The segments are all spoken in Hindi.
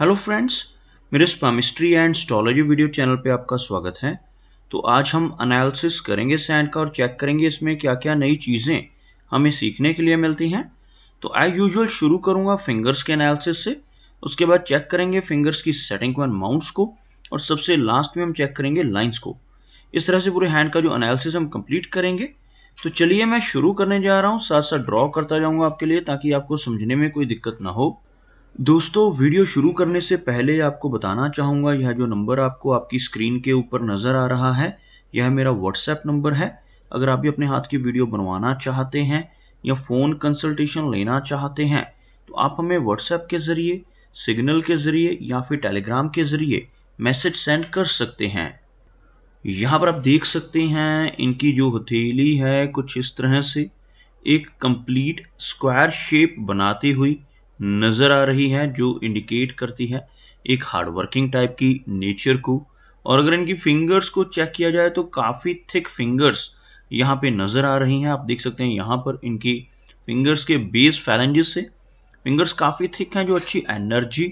हेलो फ्रेंड्स मेरे palmistry and astrology video channel पे आपका स्वागत है तो आज हम एनालिसिस करेंगे सैंड का और चेक करेंगे इसमें क्या क्या नई चीज़ें हमें सीखने के लिए मिलती हैं तो आई यूजुअल शुरू करूँगा फिंगर्स के एनालिसिस से उसके बाद चेक करेंगे फिंगर्स की सेटिंग को एंड माउंट्स को और सबसे लास्ट में हम चेक करेंगे लाइन्स को इस तरह से पूरे हैंड का जो अनालिस हम कम्प्लीट करेंगे तो चलिए मैं शुरू करने जा रहा हूँ साथ साथ ड्रॉ करता जाऊँगा आपके लिए ताकि आपको समझने में कोई दिक्कत ना हो दोस्तों वीडियो शुरू करने से पहले आपको बताना चाहूँगा यह जो नंबर आपको आपकी स्क्रीन के ऊपर नज़र आ रहा है यह मेरा व्हाट्सएप नंबर है अगर आप भी अपने हाथ की वीडियो बनवाना चाहते हैं या फ़ोन कंसल्टेशन लेना चाहते हैं तो आप हमें व्हाट्सएप के ज़रिए सिग्नल के ज़रिए या फिर टेलीग्राम के ज़रिए मैसेज सेंड कर सकते हैं यहाँ पर आप देख सकते हैं इनकी जो हथेली है कुछ इस तरह से एक कंप्लीट स्क्वायर शेप बनाती हुई नज़र आ रही हैं जो इंडिकेट करती है एक हार्डवर्किंग टाइप की नेचर को और अगर इनकी फिंगर्स को चेक किया जाए तो काफ़ी थिक फिंगर्स यहाँ पे नज़र आ रही हैं आप देख सकते हैं यहाँ पर इनकी फिंगर्स के बेस फैलेंजेस से फिंगर्स काफ़ी थिक हैं जो अच्छी एनर्जी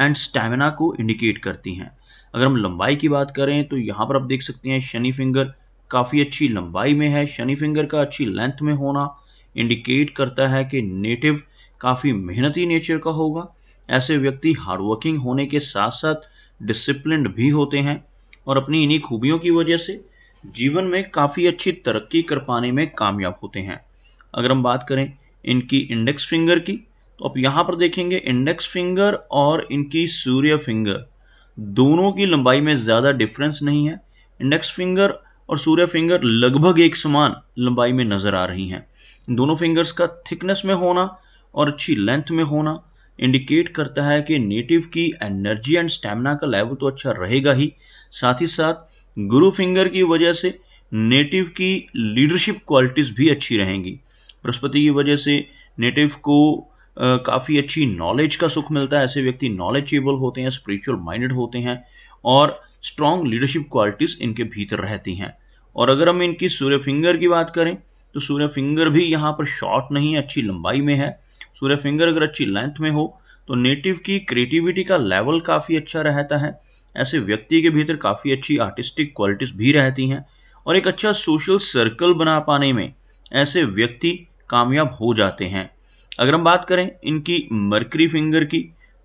एंड स्टेमिना को इंडिकेट करती हैं अगर हम लंबाई की बात करें तो यहाँ पर आप देख सकते हैं शनि फिंगर काफ़ी अच्छी लंबाई में है शनि फिंगर का अच्छी लेंथ में होना इंडिकेट करता है कि नेटिव काफ़ी मेहनती नेचर का होगा ऐसे व्यक्ति हार्डवर्किंग होने के साथ साथ डिसिप्लिन भी होते हैं और अपनी इन्हीं खूबियों की वजह से जीवन में काफ़ी अच्छी तरक्की कर पाने में कामयाब होते हैं अगर हम बात करें इनकी इंडेक्स फिंगर की तो आप यहाँ पर देखेंगे इंडेक्स फिंगर और इनकी सूर्य फिंगर दोनों की लंबाई में ज़्यादा डिफरेंस नहीं है इंडेक्स फिंगर और सूर्य फिंगर लगभग एक समान लंबाई में नज़र आ रही हैं दोनों फिंगर्स का थिकनेस में होना और अच्छी लेंथ में होना इंडिकेट करता है कि नेटिव की एनर्जी एंड स्टेमिना का लेवल तो अच्छा रहेगा ही साथ ही साथ गुरु फिंगर की वजह से नेटिव की लीडरशिप क्वालिटीज़ भी अच्छी रहेंगी बृहस्पति की वजह से नेटिव को काफ़ी अच्छी नॉलेज का सुख मिलता है ऐसे व्यक्ति नॉलेजेबल होते हैं स्पिरिचुअल माइंडेड होते हैं और स्ट्रॉन्ग लीडरशिप क्वालिटीज़ इनके भीतर रहती हैं और अगर हम इनकी सूर्य फिंगर की बात करें तो सूर्य फिंगर भी यहाँ पर शॉर्ट नहीं है अच्छी लंबाई में है सूर्य फिंगर अगर अच्छी लेंथ में हो तो नेटिव की क्रिएटिविटी का लेवल काफ़ी अच्छा रहता है ऐसे व्यक्ति के भीतर काफ़ी अच्छी आर्टिस्टिक क्वालिटीज़ भी रहती हैं और एक अच्छा सोशल सर्कल बना पाने में ऐसे व्यक्ति कामयाब हो जाते हैं अगर हम बात करें इनकी मरकरी फिंगर की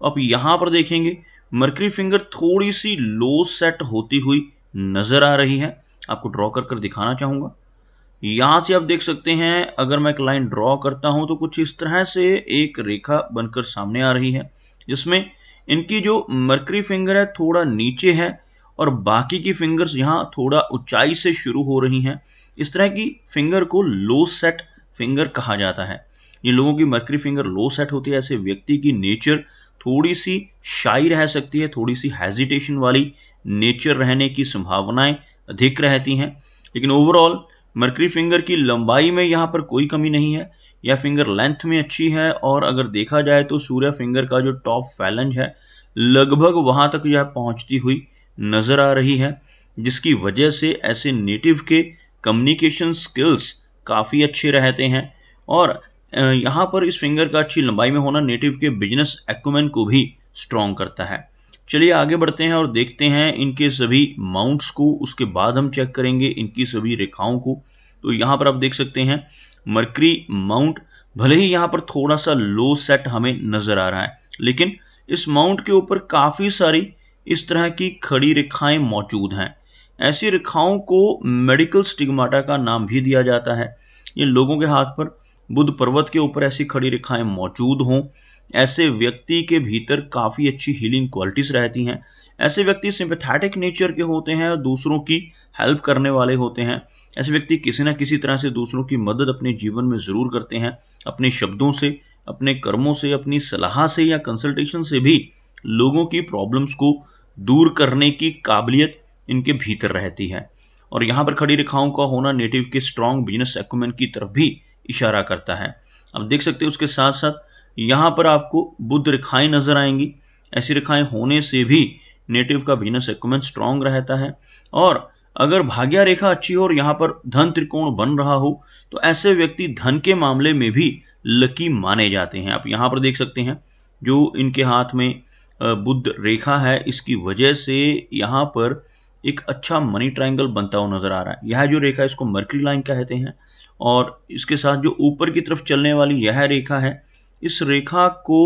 अब तो यहाँ पर देखेंगे मरकरी फिंगर थोड़ी सी लो सेट होती हुई नज़र आ रही है आपको ड्रॉ कर कर दिखाना चाहूँगा यहां से आप देख सकते हैं अगर मैं एक लाइन ड्रॉ करता हूं तो कुछ इस तरह से एक रेखा बनकर सामने आ रही है जिसमें इनकी जो मरकरी फिंगर है थोड़ा नीचे है और बाकी की फिंगर्स यहाँ थोड़ा ऊंचाई से शुरू हो रही हैं इस तरह की फिंगर को लो सेट फिंगर कहा जाता है ये लोगों की मरकरी फिंगर लो सेट होती है ऐसे व्यक्ति की नेचर थोड़ी सी शाई रह सकती है थोड़ी सी हेजिटेशन वाली नेचर रहने की संभावनाएं अधिक रहती हैं लेकिन ओवरऑल मर्करी फिंगर की लंबाई में यहाँ पर कोई कमी नहीं है यह फिंगर लेंथ में अच्छी है और अगर देखा जाए तो सूर्य फिंगर का जो टॉप फैलेंज है लगभग वहाँ तक यह पहुँचती हुई नज़र आ रही है जिसकी वजह से ऐसे नेटिव के कम्युनिकेशन स्किल्स काफ़ी अच्छे रहते हैं और यहाँ पर इस फिंगर का अच्छी लंबाई में होना नेटिव के बिजनेस एक्यूमेन को भी स्ट्रॉन्ग करता है चलिए आगे बढ़ते हैं और देखते हैं इनके सभी माउंट्स को उसके बाद हम चेक करेंगे इनकी सभी रेखाओं को तो यहाँ पर आप देख सकते हैं मरकरी माउंट भले ही यहाँ पर थोड़ा सा लो सेट हमें नज़र आ रहा है लेकिन इस माउंट के ऊपर काफ़ी सारी इस तरह की खड़ी रेखाएं मौजूद हैं ऐसी रेखाओं को मेडिकल स्टिग्माटा का नाम भी दिया जाता है ये लोगों के हाथ पर बुद्ध पर्वत के ऊपर ऐसी खड़ी रेखाएं मौजूद हों ऐसे व्यक्ति के भीतर काफ़ी अच्छी हीलिंग क्वालिटीज़ रहती हैं ऐसे व्यक्ति सिंपथैटिक नेचर के होते हैं और दूसरों की हेल्प करने वाले होते हैं ऐसे व्यक्ति किसी ना किसी तरह से दूसरों की मदद अपने जीवन में ज़रूर करते हैं अपने शब्दों से अपने कर्मों से अपनी सलाह से या कंसल्टेशन से भी लोगों की प्रॉब्लम्स को दूर करने की काबिलियत इनके भीतर रहती है और यहाँ पर खड़ी रेखाओं का होना नेटिव के स्ट्रांग बिजनेस एक्मेंट की तरफ भी इशारा करता है अब देख सकते हैं उसके साथ साथ यहाँ पर आपको बुद्ध रेखाएं नजर आएंगी ऐसी रेखाएं होने से भी नेटिव का बिजनेस एक्मेंट स्ट्रांग रहता है और अगर भाग्य रेखा अच्छी हो और यहाँ पर धन त्रिकोण बन रहा हो तो ऐसे व्यक्ति धन के मामले में भी लकी माने जाते हैं आप यहाँ पर देख सकते हैं जो इनके हाथ में बुद्ध रेखा है इसकी वजह से यहाँ पर एक अच्छा मनी ट्रायंगल बनता हुआ नज़र आ रहा है यह जो रेखा इसको मर्करी लाइन कहते हैं और इसके साथ जो ऊपर की तरफ चलने वाली यह रेखा है इस रेखा को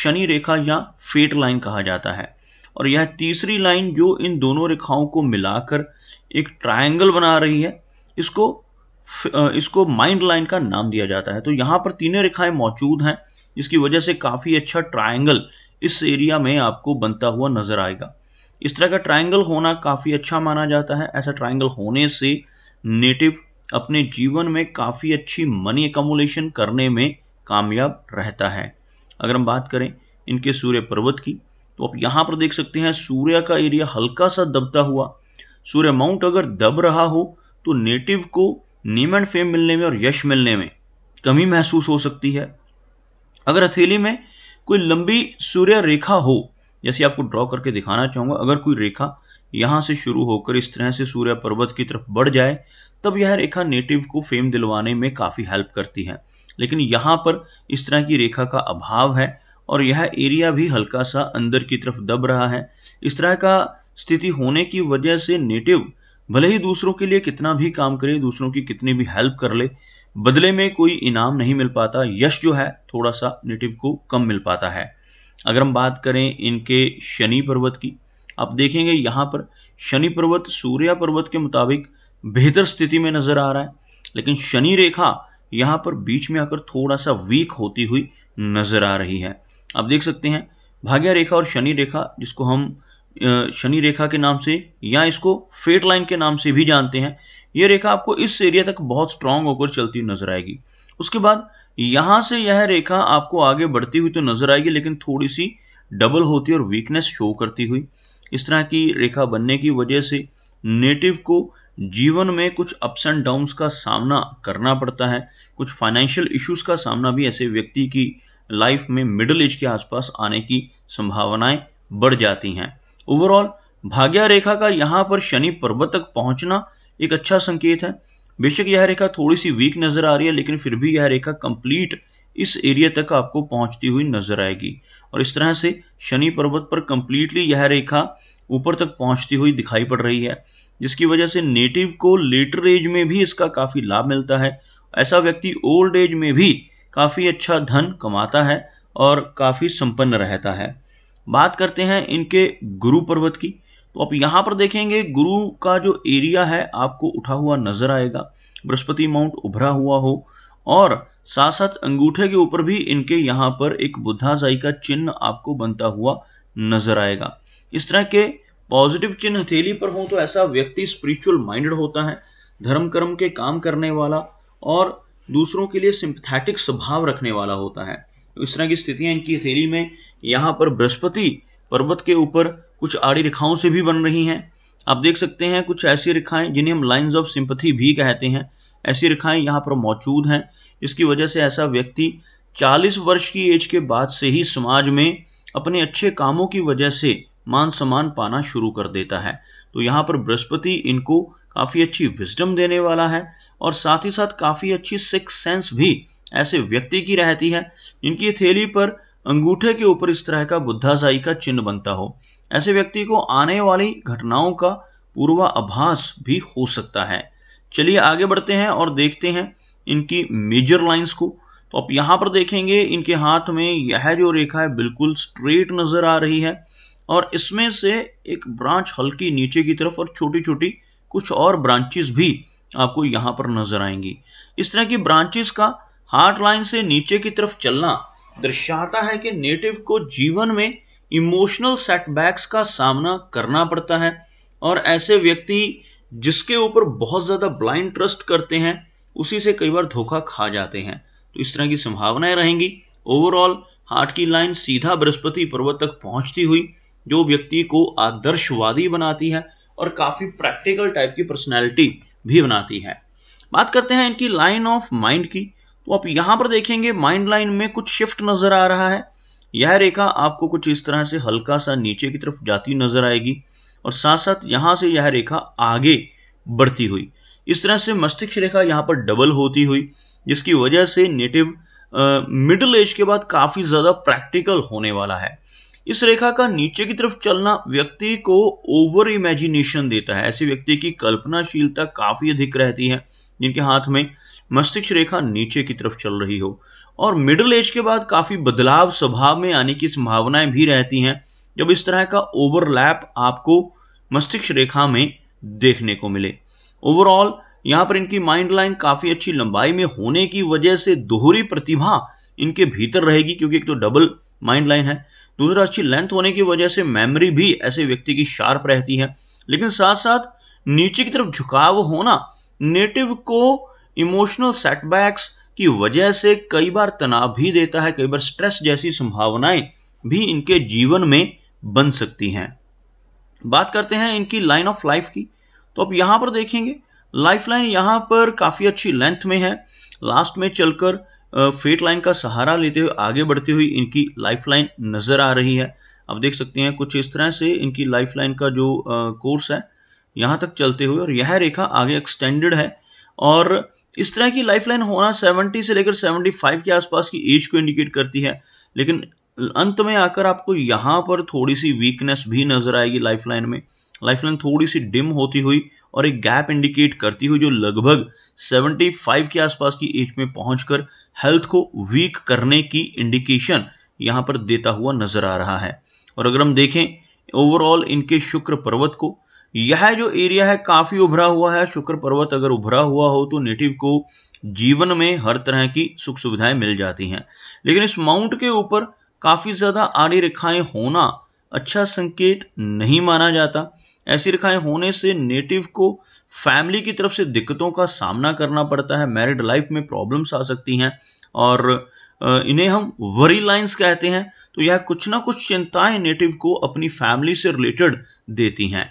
शनि रेखा या फेट लाइन कहा जाता है और यह तीसरी लाइन जो इन दोनों रेखाओं को मिलाकर एक ट्रायंगल बना रही है इसको इसको माइंड लाइन का नाम दिया जाता है तो यहाँ पर तीनों रेखाएं मौजूद हैं जिसकी वजह से काफ़ी अच्छा ट्रायंगल इस एरिया में आपको बनता हुआ नज़र आएगा इस तरह का ट्रायंगल होना काफ़ी अच्छा माना जाता है ऐसा ट्रायंगल होने से नेटिव अपने जीवन में काफ़ी अच्छी मनी एकमोलेशन करने में कामयाब रहता है अगर हम बात करें इनके सूर्य पर्वत की तो आप यहाँ पर देख सकते हैं सूर्य का एरिया हल्का सा दबता हुआ सूर्य माउंट अगर दब रहा हो तो नेटिव को नेम एंड फेम मिलने में और यश मिलने में कमी महसूस हो सकती है अगर हथेली में कोई लंबी सूर्य रेखा हो जैसे आपको ड्रॉ करके दिखाना चाहूँगा अगर कोई रेखा यहाँ से शुरू होकर इस तरह से सूर्य पर्वत की तरफ बढ़ जाए तब यह रेखा नेटिव को फेम दिलवाने में काफ़ी हेल्प करती है लेकिन यहाँ पर इस तरह की रेखा का अभाव है और यह एरिया भी हल्का सा अंदर की तरफ दब रहा है इस तरह का स्थिति होने की वजह से नेटिव भले ही दूसरों के लिए कितना भी काम करे दूसरों की कितनी भी हेल्प कर ले बदले में कोई इनाम नहीं मिल पाता यश जो है थोड़ा सा नेटिव को कम मिल पाता है अगर हम बात करें इनके शनि पर्वत की आप देखेंगे यहाँ पर शनि पर्वत सूर्या पर्वत के मुताबिक बेहतर स्थिति में नजर आ रहा है लेकिन शनि रेखा यहाँ पर बीच में आकर थोड़ा सा वीक होती हुई नजर आ रही है आप देख सकते हैं भाग्य रेखा और शनि रेखा जिसको हम शनि रेखा के नाम से या इसको फेट लाइन के नाम से भी जानते हैं ये रेखा आपको इस एरिया तक बहुत स्ट्रांग होकर चलती नजर आएगी उसके बाद यहाँ से यह रेखा आपको आगे बढ़ती हुई तो नजर आएगी लेकिन थोड़ी सी डबल होती और वीकनेस शो करती हुई इस तरह की रेखा बनने की वजह से नेटिव को जीवन में कुछ अप्स एंड डाउन्स का सामना करना पड़ता है कुछ फाइनेंशियल इश्यूज का सामना भी ऐसे व्यक्ति की लाइफ में मिडिल एज के आसपास आने की संभावनाएं बढ़ जाती हैं ओवरऑल भाग्या रेखा का यहाँ पर शनि पर्वत तक पहुँचना एक अच्छा संकेत है बेशक यह रेखा थोड़ी सी वीक नज़र आ रही है लेकिन फिर भी यह रेखा कंप्लीट इस एरिया तक आपको पहुंचती हुई नजर आएगी और इस तरह से शनि पर्वत पर कंप्लीटली यह रेखा ऊपर तक पहुंचती हुई दिखाई पड़ रही है जिसकी वजह से नेटिव को लेटर एज में भी इसका काफ़ी लाभ मिलता है ऐसा व्यक्ति ओल्ड एज में भी काफ़ी अच्छा धन कमाता है और काफ़ी संपन्न रहता है बात करते हैं इनके गुरु पर्वत की तो आप यहाँ पर देखेंगे गुरु का जो एरिया है आपको उठा हुआ नजर आएगा बृहस्पति माउंट उभरा हुआ हो और साथ साथ अंगूठे के ऊपर भी इनके यहाँ पर एक बुद्धाजाई का चिन्ह आपको बनता हुआ नजर आएगा इस तरह के पॉजिटिव चिन्ह हथेली पर हो तो ऐसा व्यक्ति स्पिरिचुअल माइंडेड होता है धर्म कर्म के काम करने वाला और दूसरों के लिए सिंपथेटिक स्वभाव रखने वाला होता है तो इस तरह की स्थितियां इनकी हथेली में यहाँ पर बृहस्पति पर्वत के ऊपर कुछ आड़ी रेखाओं से भी बन रही हैं आप देख सकते हैं कुछ ऐसी रेखाएं जिन्हें हम लाइंस ऑफ सिंपथी भी कहते हैं ऐसी रेखाएं यहाँ पर मौजूद हैं इसकी वजह से ऐसा व्यक्ति 40 वर्ष की एज के बाद से ही समाज में अपने अच्छे कामों की वजह से मान सम्मान पाना शुरू कर देता है तो यहाँ पर बृहस्पति इनको काफ़ी अच्छी विजडम देने वाला है और साथ ही साथ काफ़ी अच्छी सिक्स सेंस भी ऐसे व्यक्ति की रहती है जिनकी थैली पर अंगूठे के ऊपर इस तरह का बुद्धाजाई का चिन्ह बनता हो ऐसे व्यक्ति को आने वाली घटनाओं का पूर्वाभास भी हो सकता है चलिए आगे बढ़ते हैं और देखते हैं इनकी मेजर लाइंस को तो आप यहाँ पर देखेंगे इनके हाथ में यह जो रेखा है बिल्कुल स्ट्रेट नज़र आ रही है और इसमें से एक ब्रांच हल्की नीचे की तरफ और छोटी छोटी कुछ और ब्रांचेस भी आपको यहाँ पर नज़र आएंगी इस तरह की ब्रांचेस का हार्ट लाइन से नीचे की तरफ चलना दर्शाता है कि नेटिव को जीवन में इमोशनल सेटबैक्स का सामना करना पड़ता है और ऐसे व्यक्ति जिसके ऊपर बहुत ज़्यादा ब्लाइंड ट्रस्ट करते हैं उसी से कई बार धोखा खा जाते हैं तो इस तरह की संभावनाएं रहेंगी ओवरऑल हार्ट की लाइन सीधा बृहस्पति पर्वत तक पहुंचती हुई जो व्यक्ति को आदर्शवादी बनाती है और काफ़ी प्रैक्टिकल टाइप की पर्सनैलिटी भी बनाती है बात करते हैं इनकी लाइन ऑफ माइंड की तो आप यहाँ पर देखेंगे माइंड लाइन में कुछ शिफ्ट नज़र आ रहा है यह रेखा आपको कुछ इस तरह से हल्का सा नीचे की तरफ जाती नजर आएगी और साथ साथ यहाँ से यह रेखा आगे बढ़ती हुई इस तरह से मस्तिष्क रेखा यहाँ पर डबल होती हुई जिसकी वजह से नेटिव मिडिल एज के बाद काफ़ी ज़्यादा प्रैक्टिकल होने वाला है इस रेखा का नीचे की तरफ चलना व्यक्ति को ओवर इमेजिनेशन देता है ऐसे व्यक्ति की कल्पनाशीलता काफ़ी अधिक रहती है जिनके हाथ में मस्तिष्क रेखा नीचे की तरफ चल रही हो और मिडिल एज के बाद काफ़ी बदलाव स्वभाव में आने की संभावनाएं भी रहती हैं जब इस तरह का ओवरलैप आपको मस्तिष्क रेखा में देखने को मिले ओवरऑल यहाँ पर इनकी माइंड लाइन काफ़ी अच्छी लंबाई में होने की वजह से दोहरी प्रतिभा इनके भीतर रहेगी क्योंकि एक तो डबल माइंड लाइन है दूसरा अच्छी लेंथ होने की वजह से मेमोरी भी ऐसे व्यक्ति की शार्प रहती है लेकिन साथ साथ नीचे की तरफ झुकाव होना नेटिव को इमोशनल सेटबैक्स की वजह से कई बार तनाव भी देता है कई बार स्ट्रेस जैसी संभावनाएं भी इनके जीवन में बन सकती हैं बात करते हैं इनकी लाइन ऑफ लाइफ की तो अब यहाँ पर देखेंगे लाइफ लाइन यहाँ पर काफ़ी अच्छी लेंथ में है लास्ट में चलकर फेट लाइन का सहारा लेते हुए आगे बढ़ती हुई इनकी लाइफ लाइन नज़र आ रही है अब देख सकते हैं कुछ इस तरह से इनकी लाइफ लाइन का जो कोर्स है यहाँ तक चलते हुए और यह रेखा आगे एक्सटेंडेड है और इस तरह की लाइफ लाइन होना 70 से लेकर 75 के आसपास की एज को इंडिकेट करती है लेकिन अंत में आकर आपको यहाँ पर थोड़ी सी वीकनेस भी नजर आएगी लाइफलाइन में लाइफलाइन थोड़ी सी डिम होती हुई और एक गैप इंडिकेट करती हुई जो लगभग 75 के आसपास की एज में पहुंचकर हेल्थ को वीक करने की इंडिकेशन यहाँ पर देता हुआ नजर आ रहा है और अगर हम देखें ओवरऑल इनके शुक्र पर्वत को यह जो एरिया है काफ़ी उभरा हुआ है शुक्र पर्वत अगर उभरा हुआ हो तो नेटिव को जीवन में हर तरह की सुख सुविधाएं मिल जाती हैं लेकिन इस माउंट के ऊपर काफ़ी ज़्यादा आड़ी रेखाएं होना अच्छा संकेत नहीं माना जाता ऐसी रेखाएं होने से नेटिव को फैमिली की तरफ से दिक्कतों का सामना करना पड़ता है मैरिड लाइफ में प्रॉब्लम्स आ सकती हैं और इन्हें हम वरी लाइंस कहते हैं तो यह कुछ ना कुछ चिंताएं नेटिव को अपनी फैमिली से रिलेटेड देती हैं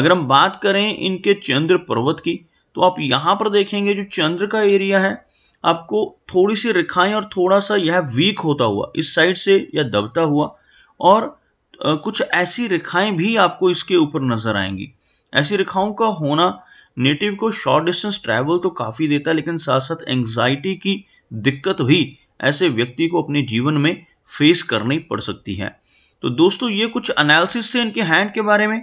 अगर हम बात करें इनके चंद्र पर्वत की तो आप यहाँ पर देखेंगे जो चंद्र का एरिया है आपको थोड़ी सी रेखाएं और थोड़ा सा यह वीक होता हुआ इस साइड से यह दबता हुआ और कुछ ऐसी रेखाएं भी आपको इसके ऊपर नजर आएंगी ऐसी रेखाओं का होना नेटिव को शॉर्ट डिस्टेंस ट्रैवल तो काफ़ी देता है लेकिन साथ साथ एंग्जाइटी की दिक्कत भी ऐसे व्यक्ति को अपने जीवन में फेस करनी पड़ सकती है तो दोस्तों ये कुछ एनालिसिस थे इनके हैंड के बारे में